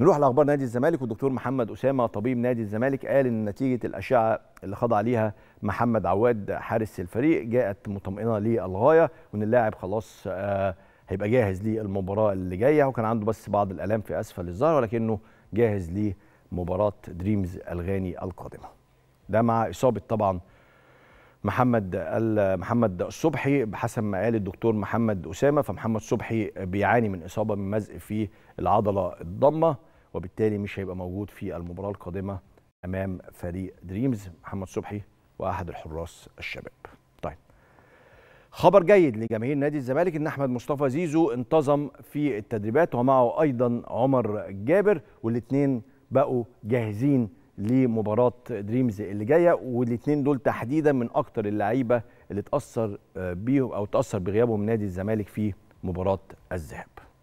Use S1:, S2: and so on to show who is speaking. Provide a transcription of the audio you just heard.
S1: نروح لاخبار نادي الزمالك والدكتور محمد اسامه طبيب نادي الزمالك قال ان نتيجه الاشعه اللي خضع ليها محمد عواد حارس الفريق جاءت مطمئنه للغايه وان اللاعب خلاص آه، هيبقى جاهز للمباراه اللي جايه وكان عنده بس بعض الالام في اسفل الظهر ولكنه جاهز لمباراه دريمز الغاني القادمه ده مع اصابه طبعا محمد محمد الصبحي بحسب ما قال الدكتور محمد اسامه فمحمد صبحي بيعاني من اصابه من مزق في العضله الضمه وبالتالي مش هيبقى موجود في المباراه القادمه امام فريق دريمز محمد صبحي واحد الحراس الشباب طيب خبر جيد لجماهير نادي الزمالك ان احمد مصطفى زيزو انتظم في التدريبات ومعه ايضا عمر جابر والاثنين بقوا جاهزين لمباراه دريمز اللي جايه والاثنين دول تحديدا من اكتر اللعيبه اللي اتاثر آه، بيهم او اتاثر بغيابهم نادي الزمالك في مباراه
S2: الذهاب